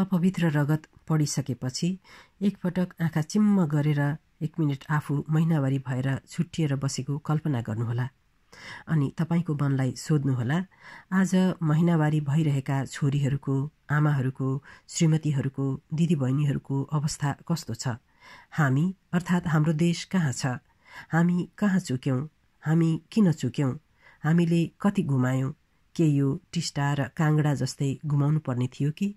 अपवित्र रगत पढिसकेपछि एकपटक आँखा चिम्म गरेर एक मिनट आफू महिनावारी भएर छुट्टिएर बसेको कल्पना गर्नुहोला अनि तपाईँको मनलाई सोध्नुहोला आज महिनावारी भइरहेका छोरीहरूको आमाहरूको श्रीमतीहरूको दिदीबहिनीहरूको अवस्था कस्तो छ हामी अर्थात् हाम्रो देश कहाँ छ हामी कहाँ चुक्यौँ हामी किन चुक्यौँ हामीले कति गुमायौँ के यो टिस्टा र काङ्गडा जस्तै गुमाउनु पर्ने थियो कि